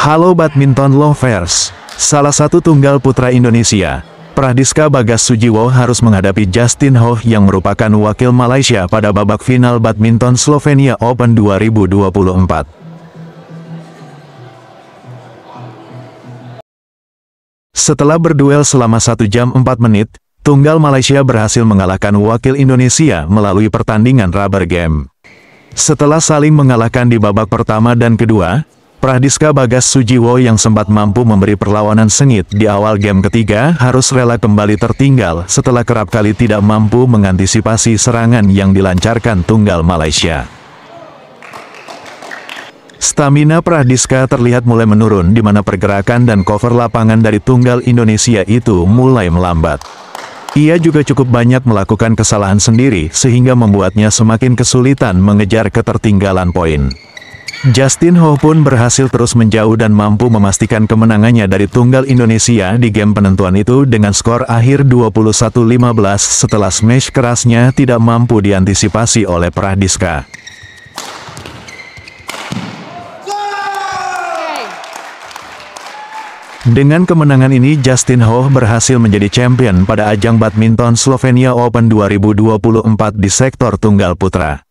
Halo badminton lovers. Salah satu tunggal putra Indonesia, Pradiska Bagas Sujiwo harus menghadapi Justin Ho yang merupakan wakil Malaysia pada babak final badminton Slovenia Open 2024. Setelah berduel selama 1 jam 4 menit, Tunggal Malaysia berhasil mengalahkan wakil Indonesia melalui pertandingan rubber game. Setelah saling mengalahkan di babak pertama dan kedua, Pradiska Bagas Sujiwo yang sempat mampu memberi perlawanan sengit di awal game ketiga harus rela kembali tertinggal setelah kerap kali tidak mampu mengantisipasi serangan yang dilancarkan tunggal Malaysia. Stamina Pradiska terlihat mulai menurun di mana pergerakan dan cover lapangan dari tunggal Indonesia itu mulai melambat. Ia juga cukup banyak melakukan kesalahan sendiri sehingga membuatnya semakin kesulitan mengejar ketertinggalan poin. Justin Ho pun berhasil terus menjauh dan mampu memastikan kemenangannya dari tunggal Indonesia di game penentuan itu dengan skor akhir 21-15 setelah smash kerasnya tidak mampu diantisipasi oleh Pradiska. Dengan kemenangan ini Justin Ho berhasil menjadi champion pada ajang badminton Slovenia Open 2024 di sektor tunggal putra.